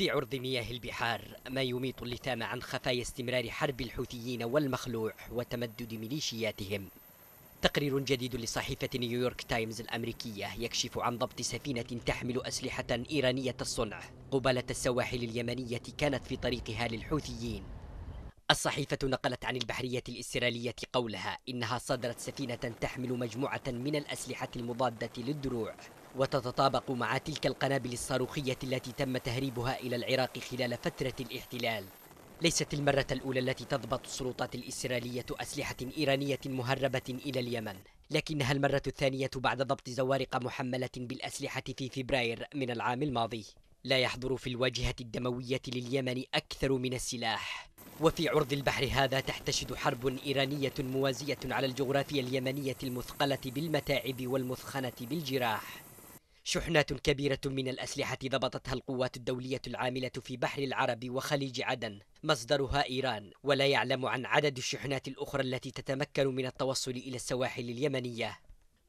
في عرض مياه البحار ما يميط اللثام عن خفايا استمرار حرب الحوثيين والمخلوع وتمدد ميليشياتهم تقرير جديد لصحيفة نيويورك تايمز الأمريكية يكشف عن ضبط سفينة تحمل أسلحة إيرانية الصنع قبالة السواحل اليمنية كانت في طريقها للحوثيين الصحيفة نقلت عن البحرية الإسرائيلية قولها إنها صدرت سفينة تحمل مجموعة من الأسلحة المضادة للدروع وتتطابق مع تلك القنابل الصاروخية التي تم تهريبها إلى العراق خلال فترة الاحتلال ليست المرة الأولى التي تضبط السلطات الإسرائيلية أسلحة إيرانية مهربة إلى اليمن لكنها المرة الثانية بعد ضبط زوارق محملة بالأسلحة في فبراير من العام الماضي لا يحضر في الواجهة الدموية لليمن أكثر من السلاح وفي عرض البحر هذا تحتشد حرب إيرانية موازية على الجغرافيا اليمنية المثقلة بالمتاعب والمثخنة بالجراح شحنات كبيرة من الأسلحة ضبطتها القوات الدولية العاملة في بحر العرب وخليج عدن مصدرها إيران ولا يعلم عن عدد الشحنات الأخرى التي تتمكن من التوصل إلى السواحل اليمنية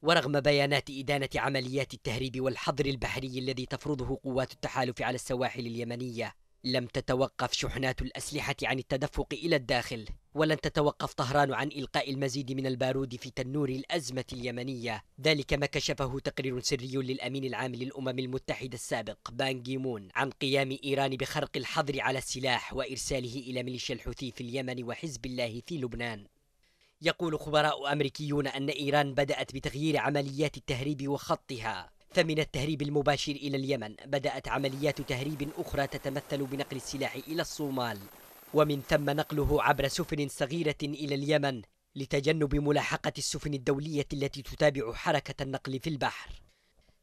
ورغم بيانات إدانة عمليات التهريب والحظر البحري الذي تفرضه قوات التحالف على السواحل اليمنية لم تتوقف شحنات الأسلحة عن التدفق إلى الداخل ولن تتوقف طهران عن إلقاء المزيد من البارود في تنور الأزمة اليمنية ذلك ما كشفه تقرير سري للأمين العام للأمم المتحدة السابق بانجيمون عن قيام إيران بخرق الحظر على السلاح وإرساله إلى ميليشيا الحوثي في اليمن وحزب الله في لبنان يقول خبراء أمريكيون أن إيران بدأت بتغيير عمليات التهريب وخطها فمن التهريب المباشر إلى اليمن بدأت عمليات تهريب أخرى تتمثل بنقل السلاح إلى الصومال ومن ثم نقله عبر سفن صغيرة إلى اليمن لتجنب ملاحقة السفن الدولية التي تتابع حركة النقل في البحر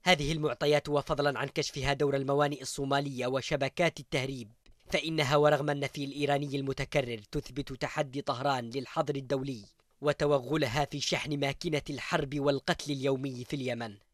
هذه المعطيات وفضلا عن كشفها دور الموانئ الصومالية وشبكات التهريب فإنها ورغم النفي الإيراني المتكرر تثبت تحدي طهران للحظر الدولي وتوغلها في شحن ماكنة الحرب والقتل اليومي في اليمن